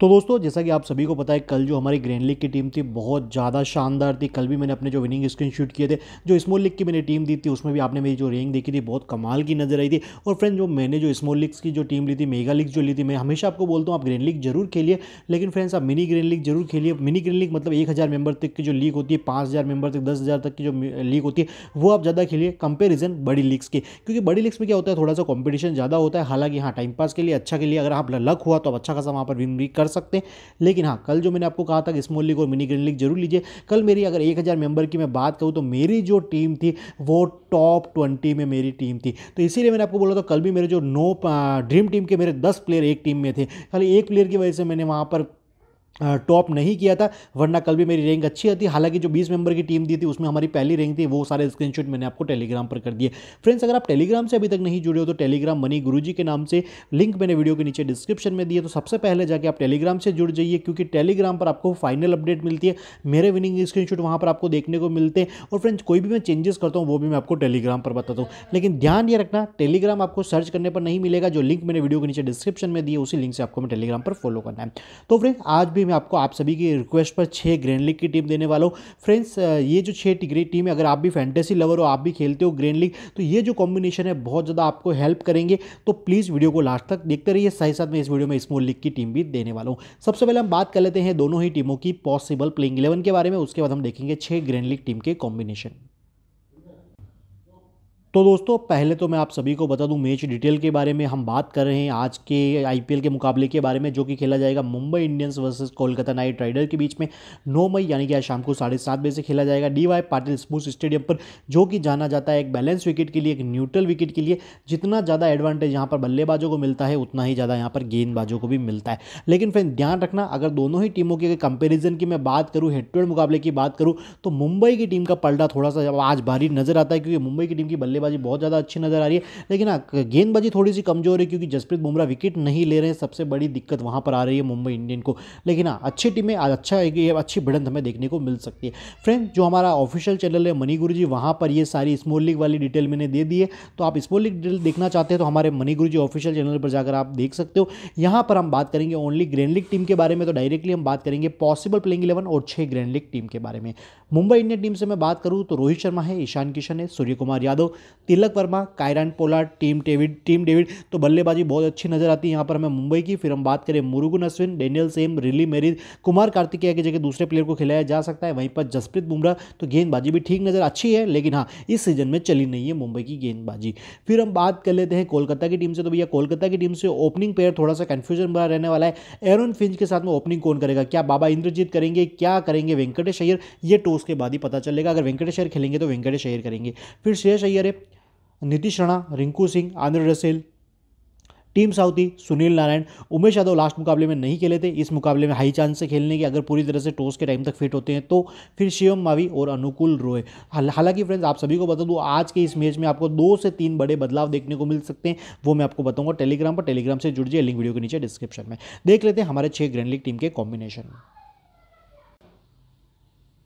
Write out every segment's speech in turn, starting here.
तो दोस्तों जैसा कि आप सभी को पता है कल जो हमारी ग्रैंड लीग की टीम थी बहुत ज़्यादा शानदार थी कल भी मैंने अपने जो विनिंग स्क्रीन शूट किए थे जो स्मॉल लीग की मैंने टीम दी थी उसमें भी आपने मेरी जो रैंक देखी थी बहुत कमाल की नजर आई थी और फ्रेंड जो मैंने जो स्मॉल लीग्स की जो टीम ली थी मेगा लीग जो ली थी मैं हमेशा आपको बोलता हूँ आप ग्रैंड लीग जरूर खेलिए लेकिन फ्रेंड्स आप मिनी ग्रैंड लीग जरूर खेलिए मिनी ग्रैंड लीग मतलब एक हज़ार मेंबर तक की जो लीग होती है पाँच हज़ार मेंबर तक दस हज़ार तक की जो लीग होती है वो आप ज़्यादा खेलिए कंपेरिजन बड़ी लीग्स की क्योंकि बड़ी लीग्स में क्या होता है थोड़ा सा कॉम्पिटिशन ज़्यादा होता है हालांकि हाँ टाइम पास के लिए अच्छा के लिए अगर आप लक हुआ तो अच्छा खासा वहाँ पर विन भी कर सकते हैं लेकिन हाँ कल जो मैंने आपको कहा था कि स्मॉल लीग और मिनी ग्रीन लीग जरूर लीजिए कल मेरी अगर एक हज़ार मेम्बर की मैं बात करूँ तो मेरी जो टीम थी वो टॉप ट्वेंटी में मेरी टीम थी तो इसीलिए मैंने आपको बोला था कल भी मेरे जो नो ड्रीम टीम के मेरे दस प्लेयर एक टीम में थे खाली एक प्लेयर की वजह से मैंने वहाँ पर टॉप नहीं किया था वरना कल भी मेरी रैंक अच्छी आती हालांकि जो 20 मेंबर की टीम दी थी उसमें हमारी पहली रैंक थी वो सारे स्क्रीनशॉट मैंने आपको टेलीग्राम पर कर दिए फ्रेंड्स अगर आप टेलीग्राम से अभी तक नहीं जुड़े हो तो टेलीग्राम मनी गुरुजी के नाम से लिंक मैंने वीडियो के नीचे डिस्क्रिप्शन में दिए तो सबसे पहले जाकर आप टेलीग्राम से जुड़ जाइए क्योंकि टेलीग्राम पर आपको फाइनल अपडेट मिलती है मेरे विनिंग स्क्रीन वहाँ पर आपको देखने को मिलते हैं और फ्रेंड्स कोई भी मैं चेंजेस करता हूँ वो भी मैं आपको टेलीग्राम पर बताता हूँ लेकिन ध्यान ये रखना टेलीग्राम आपको सर्च करने पर नहीं मिलेगा जो लिंक मैंने वीडियो के नीचे डिस्क्रिप्शन में दिए उसी लिंक से आपको मैं टेलीग्राम पर फॉलो करना है तो फ्रेंड्स आज भी में आपको आप सभी की रिक्वेस्ट पर छः ग्रैंड लीग की टीम देने वाला हूँ फ्रेंड्स ये जो छः टिगरी टीम है अगर आप भी फैंटेसी लवर हो आप भी खेलते हो ग्रैंड लीग तो ये जो कॉम्बिनेशन है बहुत ज़्यादा आपको हेल्प करेंगे तो प्लीज़ वीडियो को लास्ट तक देखते रहिए साथ साथ में इस वीडियो में स्मॉल लीग की टीम भी देने वाला हूँ सबसे पहले हम बात कर लेते हैं दोनों ही टीमों की पॉसिबल प्लेइंग इलेवन के बारे में उसके बाद हम देखेंगे छः ग्रैंड लीग टीम के कॉम्बिनेशन तो दोस्तों पहले तो मैं आप सभी को बता दूं मैच डिटेल के बारे में हम बात कर रहे हैं आज के आईपीएल के मुकाबले के बारे में जो कि खेला जाएगा Mumbai Indians versus Kolkata Knight Rider के बीच में 9 मई यानी कि आज शाम को साढ़े सात बजे से खेला जाएगा D Y Patil sports stadium पर जो कि जाना जाता है एक बैलेंस विकेट के लिए एक न्यूट्रल विकेट के लिए जितना ज़्यादा एडवांटेज यहाँ पर बल्लेबाजों को मिलता है उतना ही ज़्यादा यहाँ पर गेंदबाजों को भी मिलता है लेकिन फिर ध्यान रखना अगर दोनों ही टीमों के कंपेरिजन की मैं बात करूँ हेड टू हेड मुकाबले की बात करूँ तो मुंबई की टीम का पलटा थोड़ा सा आज भारी नजर आता है क्योंकि मुंबई की टीम की बल्ले बल्लेबाजी बहुत ज़्यादा अच्छी नज़र आ रही है लेकिन हाँ गेंदबाजी थोड़ी सी कमज़ोर है क्योंकि जसप्रीत बुमराह विकेट नहीं ले रहे हैं सबसे बड़ी दिक्कत वहाँ पर आ रही है मुंबई इंडियन को लेकिन हाँ अच्छी टीमें अच्छा ये अच्छी बढ़त हमें देखने को मिल सकती है फ्रेंड जो हमारा ऑफिशियल चैनल है मनी गुरु जी वहाँ पर ये सारी स्मॉल लीग वाली डिटेल मैंने दे दी है तो आप स्मॉल लीग डिटेल देखना चाहते हैं तो हमारे मनी गुरु जी ऑफिशियल चैनल पर जाकर आप देख सकते हो यहाँ पर हम बात करेंगे ओनली ग्रैंड लीग टीम के बारे में तो डायरेक्टली हम बात करेंगे पॉसिबल प्लेइंग इलेवन और छः ग्रैंड लीग टीम के बारे में मुंबई इंडियन टीम से मैं बात करूँ तो रोहित शर्मा है ईशान किशन है Surya Kumar Yadav Tilak Varma Kieron Pollard Tim David Tim David तो बल्लेबाजी बहुत अच्छी नजर आती है यहाँ पर हमें मुंबई की फिर हम बात करें Murugan Ashwin Daniel Sams Riley Meredith Kumar Kartikeya की जगह दूसरे प्लेयर को खिलाया जा सकता है वहीं पर जसप्रीत बुमराह तो गेंदबाजी भी ठीक नजर अच्छी है लेकिन हाँ इस सीजन में चली नहीं है मुंबई की गेंदबाजी फिर हम बात कर लेते हैं कोलकाता की टीम से तो भैया कोलकाता की टीम से ओपनिंग प्लेयर थोड़ा सा कन्फ्यूजन बना रहने वाला है एरोन फिंच के साथ में ओपनिंग कौन करेगा क्या बाबा इंद्रजीत करेंगे क्या करेंगे वेंकटेश अयर ये टॉस के बाद ही पता चलेगा अगर वेंकटेश अयर खेलेंगे तो वेंकटेश अय्यर करेंगे फिर श्रेयस अयर है Nitish Rana Rinku Singh Andre Russell Tim Southee Sunil Narine Umesh Yadav last मुकाबले में नहीं खेले थे इस मुकाबले में हाई चांस से खेलने के अगर पूरी तरह से टॉस के टाइम तक फिट होते हैं तो फिर शिवम मावी और अनुकूल रोए हालांकि फ्रेंड्स आप सभी को बता दूँ आज के इस मैच में आपको दो से तीन बड़े बदलाव देखने को मिल सकते हैं वो मैं आपको बताऊंगा टेलीग्राम पर टेलीग्राम से जुड़ जाइए लिंक वीडियो के नीचे डिस्क्रिप्शन में देख लेते हैं हमारे छः ग्रैंड लीग टीम के कॉम्बिनेशन में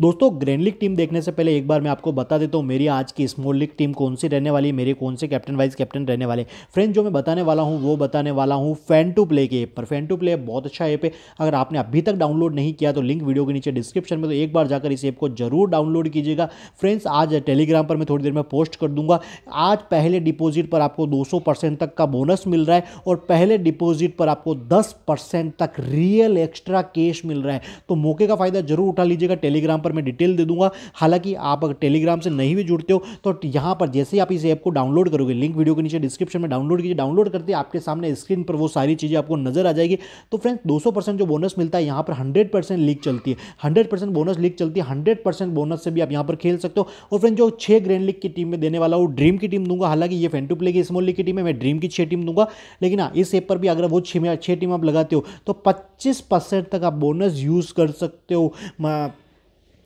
दोस्तों ग्रैंड लीग टीम देखने से पहले एक बार मैं आपको बता देता हूँ मेरी आज की स्मॉल लीग टीम कौन सी रहने वाली है मेरे कौन से कैप्टन वाइज कैप्टन रहने वाले फ्रेंड जो मैं बताने वाला हूँ वो बताने वाला हूँ फैन टू प्ले के ऐप पर फैन टू प्ले बहुत अच्छा ऐप है अगर आपने अभी तक डाउनलोड नहीं किया तो लिंक वीडियो के नीचे डिस्क्रिप्शन में तो एक बार जाकर इस ऐप को जरूर डाउनलोड कीजिएगा फ्रेंड्स आज टेलीग्राम पर मैं थोड़ी देर में पोस्ट कर दूंगा आज पहले डिपोजिट पर आपको दो परसेंट तक का बोनस मिल रहा है और पहले डिपोजिट पर आपको दस परसेंट तक रियल एक्स्ट्रा कैश मिल रहा है तो मौके का फायदा जरूर उठा लीजिएगा टेलीग्राम पर पर मैं डिटेल दे दूंगा हालांकि आप अगर टेलीग्राम से नहीं भी जुड़ते हो तो यहां पर जैसे ही आप इस ऐप को डाउनलोड करोगे लिंक वीडियो के नीचे डिस्क्रिप्शन में डाउनलोड कीजिए डाउनलोड करते आपके सामने स्क्रीन पर वो सारी चीज़ें आपको नजर आ जाएगी तो फ्रेंड्स दो जो बोनस मिलता है यहां पर हंड्रेड लीक चलती है हंड्रेड बोनस लीक चलती है हंड्रेड बोनस से भी आप यहां पर खेल सकते हो और फ्रेंड जो छह ग्रैंड लीग की टीम में देने वाला हूँ ड्रीम की टीम दूंगा हालांकि ये फेंटू प्ले की स्मॉल लीग की टीम है मैं ड्रीम की छह टीम दूंगा लेकिन हाँ इस ऐप पर भी अगर वो छह टीम आप लगाते हो तो पच्चीस परसेंट तक आप बोनस यूज़ कर सकते हो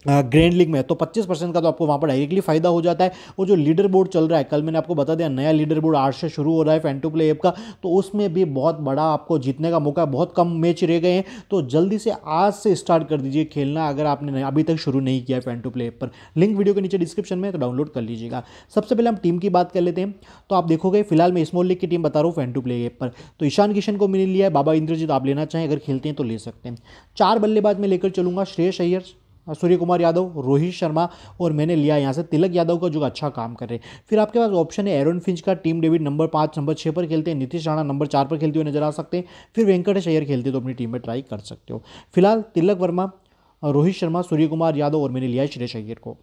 ग्रैंड लीग में तो 25 परसेंट का तो आपको वहाँ पर डायरेक्टली फायदा हो जाता है और जो लीडर बोर्ड चल रहा है कल मैंने आपको बता दिया नया लीडर बोर्ड आज से शुरू हो रहा है फैन टू प्ले ऐप का तो उसमें भी बहुत बड़ा आपको जीतने का मौका बहुत कम मैच रह गए हैं तो जल्दी से आज से स्टार्ट कर दीजिए खेलना अगर आपने अभी तक शुरू नहीं किया है फैन टू प्ले ऐप पर लिंक वीडियो के नीचे डिस्क्रिप्शन में तो डाउनलोड कर लीजिएगा सबसे पहले हम टीम की बात कर लेते हैं तो आप देखोगे फिलहाल मैं स्मॉल लीग की टीम बता रहा हूँ फैन टू प्ले ऐप पर तो ईशान किशन को मैंने लिया है बाबा इंद्रजीत आप लेना चाहें अगर खेलते हैं तो ले सकते हैं चार बल्लेबाज में लेकर चलूंगा श्रेय अय्यर सूर्य कुमार यादव रोहित शर्मा और मैंने लिया यहाँ से तिलक यादव का जो अच्छा काम कर रहे हैं फिर आपके पास ऑप्शन है एरोन फिंच का टीम डेविड नंबर पाँच नंबर छः पर खेलते हैं नीतीश राणा नंबर चार पर खेलते हुए नजर आ सकते हैं फिर वेंकटेश अय्यर खेलते तो अपनी टीम में ट्राई कर सकते हो फिलहाल तिलक वर्मा रोहित शर्मा सूर्य कुमार यादव और मैंने लिया श्रेष अय्यर को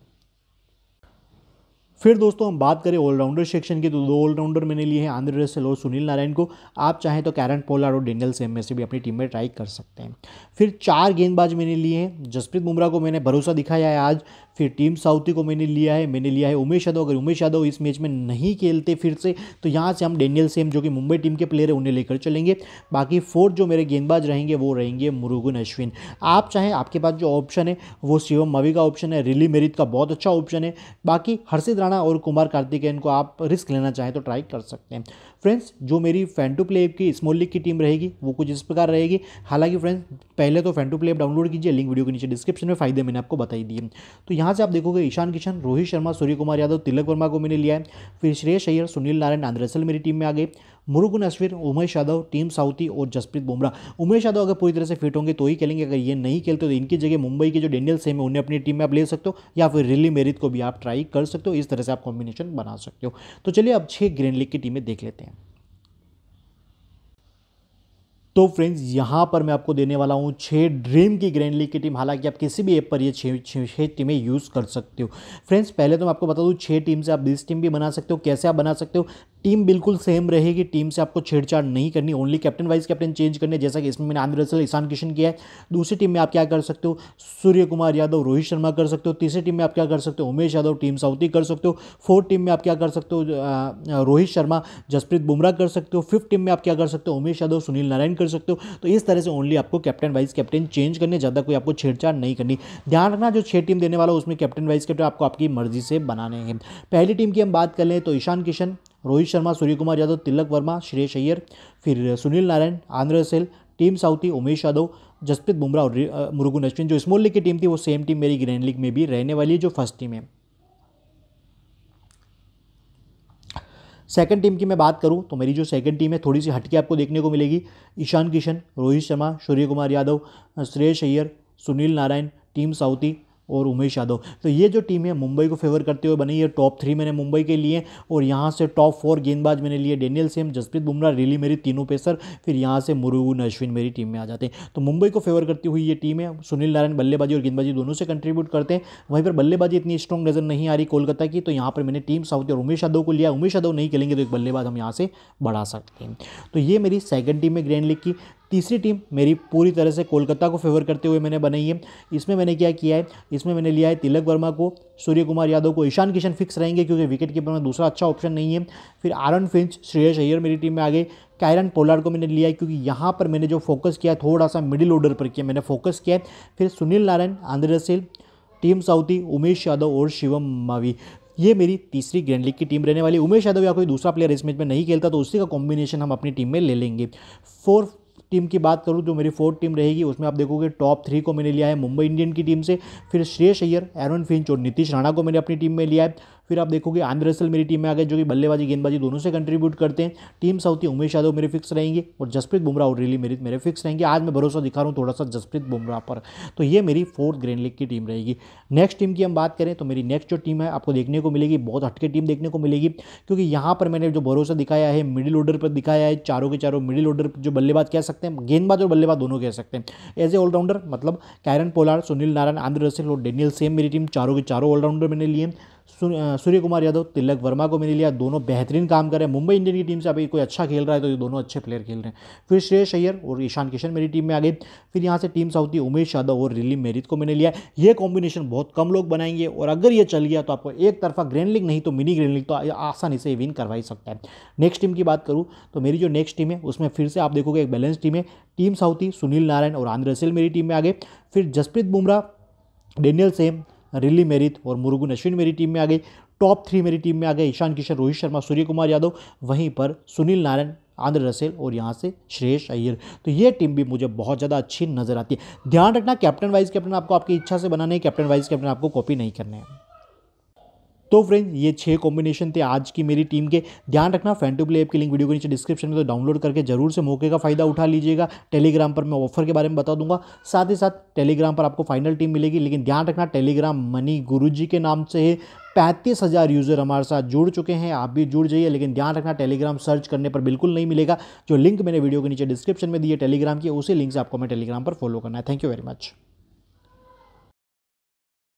फिर दोस्तों हम बात करें ऑलराउंडर सेक्शन की तो दो ऑलराउंडर मैंने लिए हैं आंध्र रसेल और सुनील नारायण को आप चाहें तो कैरन पोलार और डेनियल सेम में से भी अपनी टीम में ट्राई कर सकते हैं फिर चार गेंदबाज मैंने लिए हैं जसप्रीत बुमराह को मैंने भरोसा दिखाया है आज फिर टीम साउथी को मैंने लिया है मैंने लिया है उमेश यादव अगर उमेश यादव इस मैच में नहीं खेलते फिर से तो यहाँ से हम डेनियल सेम जो कि मुंबई टीम के प्लेयर है उन्हें लेकर चलेंगे बाकी फोर्थ जो मेरे गेंदबाज रहेंगे वो रहेंगे मुरुगुन अश्विन आप चाहें आपके पास जो ऑप्शन है वो शिवम मवी का ऑप्शन है रिली मेरित का बहुत अच्छा ऑप्शन है बाकी हर्षित राणा और कुमार कार्तिकेयन को आप रिस्क लेना चाहें तो ट्राई कर सकते हैं फ्रेंड्स जो मेरी फैंटू प्ले की स्मॉल लीग की टीम रहेगी वो कुछ इस प्रकार रहेगी हालांकि फ्रेंड्स पहले तो फैंटू प्ले डाउनलोड कीजिए लिंक वीडियो के नीचे डिस्क्रिप्शन में फायदे मैंने आपको बताई दिए तो यहाँ से आप देखोगे ईशान किशन रोहित शर्मा सूर्य कुमार यादव तिलक वर्मा को मैंने लिया है फिर श्रेय अय्यर सुनील नारायण आंद्रेसल मेरी टीम में आ गए मुरुगुन अश्विन उमेश यादव टीम साउथी और जसप्रीत बुमराह उमेश यादव अगर पूरी तरह से फिट होंगे तो ही खेलेंगे अगर ये नहीं खेलते तो इनकी जगह मुंबई के जो डेनियल सेम है उन्हें अपनी टीम में आप ले सकते हो या फिर रिली मेरिट को भी आप ट्राई कर सकते हो इस तरह से आप कॉम्बिनेशन बना सकते हो तो चलिए अब छः ग्रीन लीग की टीमें देख लेते हैं तो फ्रेंड्स यहाँ पर मैं आपको देने वाला हूँ छः ड्रीम की ग्रैंड लीग की टीम हालांकि आप किसी भी ऐप पर ये छः छः टीमें यूज़ कर सकते हो फ्रेंड्स पहले तो मैं आपको बता दूँ छः टीम से आप बीस टीम भी बना सकते हो कैसे आप बना सकते हो टीम बिल्कुल सेम रहेगी टीम से आपको छेड़छाड़ नहीं करनी only captain vice captain change करने जैसा कि इसमें मैंने आंध्र रसल ईशान किशन किया है दूसरी टीम में आप क्या कर सकते हो सूर्य कुमार यादव रोहित शर्मा कर सकते हो तीसरी टीम में आप क्या कर सकते हो उमेश यादव टीम साउथी कर सकते हो फोर्थ टीम में आप क्या कर सकते हो रोहित शर्मा जसप्रीत बुमराह कर सकते हो फिफ्थ टीम में आप क्या कर सकते हो उमेश यादव सुनील नारायण कर सकते हो तो इस तरह से ओनली आपको कैप्टन वाइस कैप्टन चेंज करने ज़्यादा कोई आपको छेड़छाड़ नहीं करनी ध्यान रखना जो छः टीम देने वाला उसमें कैप्टन वाइस कैप्टन आपको आपकी मर्जी से बनाने हैं पहली टीम की हम बात कर लें तो ईशान किशन रोहित शर्मा सूर्यकुमार यादव तिलक वर्मा श्रेयस अय्यर फिर Sunil Narine Andre Russell Tim Southee Umesh Yadav Jasprit Bumrah और मुरुगन अश्विन जो स्मॉल लीग की टीम थी वो सेम टीम मेरी ग्रैंड लीग में भी रहने वाली है जो फर्स्ट टीम है सेकंड टीम की मैं बात करूं तो मेरी जो सेकंड टीम है थोड़ी सी हटके आपको देखने को मिलेगी ईशान किशन रोहित शर्मा सूर्य कुमार यादव श्रेयस अय्यर सुनील नारायण टीम साउथी और उमेश यादव तो ये जो टीम है मुंबई को फेवर करते हुए बनी है टॉप थ्री मैंने मुंबई के लिए और यहाँ से टॉप फोर गेंदबाज मैंने लिए Daniel Sams Jasprit Bumrah Riley मेरी तीनों पेसर फिर यहाँ से मुरुगन अश्विन मेरी टीम में आ जाते हैं तो मुंबई को फेवर करती हुई ये टीम है सुनील नारायण बल्लेबाजी और गेंदबाजी दोनों से कंट्रीब्यूट करते हैं वहीं पर बल्लेबाजी इतनी स्ट्रॉन्ग नज़र नहीं आ रही कोलकाता की तो यहाँ पर मैंने टीम साउथ और उमेश यादव को लिया उमेश यादव नहीं खेलेंगे तो एक बल्लेबाज हम यहाँ से बढ़ा सकते हैं तो ये मेरी सेकेंड टीम है ग्रैंड लीग की तीसरी टीम मेरी पूरी तरह से कोलकाता को फेवर करते हुए मैंने बनाई है इसमें मैंने क्या किया है इसमें मैंने लिया है तिलक वर्मा को सूर्य कुमार यादव को ईशान किशन फिक्स रहेंगे क्योंकि विकेट कीपर में दूसरा अच्छा ऑप्शन नहीं है फिर आरन फिंच श्रेयस अय्यर मेरी टीम में आ गए कैरन पोलार्ड को मैंने लिया है क्योंकि यहाँ पर मैंने जो फोकस किया थोड़ा सा मिडिल ऑर्डर पर किया मैंने फोकस किया फिर Sunil Narine Andre Russell Tim Southee Umesh Yadav और शिवम मावी ये मेरी तीसरी ग्रैंड लीग की टीम रहने वाली उमेश यादव या कोई दूसरा प्लेयर इस मैच में नहीं खेलता तो उसी का कॉम्बिनेशन हम अपनी टीम में ले लेंगे फोर टीम की बात करूँ जो मेरी फोर्थ टीम रहेगी उसमें आप देखोगे टॉप थ्री को मैंने लिया है मुंबई इंडियन की टीम से फिर श्रेयस अय्यर एरन फिंच और नीतीश राणा को मैंने अपनी टीम में लिया है फिर आप देखोगे आंध्र रसल मेरी टीम में आ गए जो कि बल्लेबाजी गेंदबाजी दोनों से कंट्रीब्यूट करते हैं टीम साउथ की उमेश यादव मेरे फिक्स रहेंगे और जसप्रीत बुमराह और रिली मेरे मेरे फिक्स रहेंगे आज मैं भरोसा दिखा रहा हूँ थोड़ा सा जसप्रीत बुमराह पर तो ये मेरी फोर्थ ग्रैंड लीग की टीम रहेगी नेक्स्ट टीम की हम बात करें तो मेरी नेक्स्ट जो टीम है आपको देखने को मिलेगी बहुत हटके टीम देखने को मिलेगी क्योंकि यहाँ पर मैंने जो भरोसा दिखाया है मिडिल ऑर्डर पर दिखाया है चारों के चारों मिडिल ऑर्डर जो बल्लेबाज कह सकते हैं गेंदबाज और बल्लेबाज दोनों कह सकते हैं एज ए ऑलराउंडर मतलब Kieron Pollard Sunil Narine Andre Russell और डेनियल सेम मेरी टीम चारों के चारों ऑलराउंडर मैंने लिए सूर्य कुमार यादव तिलक वर्मा को मैंने लिया दोनों बेहतरीन काम कर रहे हैं मुंबई इंडियन की टीम से अभी कोई अच्छा खेल रहा है तो ये दोनों अच्छे प्लेयर खेल रहे हैं फिर श्रेयस अय्यर और ईशान किशन मेरी टीम में आ गए फिर यहाँ से टीम साउथ की उमेश यादव और रिली मेरित को मैंने लिया ये कॉम्बिनेशन बहुत कम लोग बनाएंगे और अगर ये चल गया तो आपको एक तरफा ग्रैंड लीग नहीं तो मिनी ग्रैंड लीग तो आसानी से विन करवा ही सकता है नेक्स्ट टीम की बात करूँ तो मेरी जो नेक्स्ट टीम है उसमें फिर से आप देखोगे एक बैलेंस टीम है टीम साउथी सुनील नारायण और आंध्र सेल मेरी टीम में आ गए फिर Jasprit Bumrah Daniel Sams Riley Meredith और मुरुगन अश्विन मेरी टीम में आ गई टॉप थ्री मेरी टीम में आ गए ईशान किशन रोहित शर्मा सूर्य कुमार यादव वहीं पर सुनील नारायण आंध्र रसेल और यहाँ से श्रेयस अय्यर तो ये टीम भी मुझे बहुत ज़्यादा अच्छी नज़र आती है ध्यान रखना कैप्टन वाइज कैप्टन आपको आपकी इच्छा से बनाने कैप्टन वाइज कैप्टन आपको कॉपी नहीं करने हैं तो फ्रेंड ये छः कॉम्बिनेशन थे आज की मेरी टीम के ध्यान रखना फैंटू प्ले ऐप की लिंक वीडियो के नीचे डिस्क्रिप्शन में तो डाउनलोड करके जरूर से मौके का फायदा उठा लीजिएगा टेलीग्राम पर मैं ऑफर के बारे में बता दूंगा साथ ही साथ टेलीग्राम पर आपको फाइनल टीम मिलेगी लेकिन ध्यान रखना टेलीग्राम मनी गुरु के नाम से है पैंतीस हज़ार यूज़र हमारे साथ जुड़ चुके हैं आप भी जुड़ जाइए लेकिन ध्यान रखना टेलीग्राम सर्च करने पर बिल्कुल नहीं मिलेगा जो लिंक मैंने वीडियो के नीचे डिस्क्रिप्शन में दिए टेलीग्राम की उसी लिंक से आपको मैं टेलीग्राम पर फॉलो करना है थैंक यू वेरी मच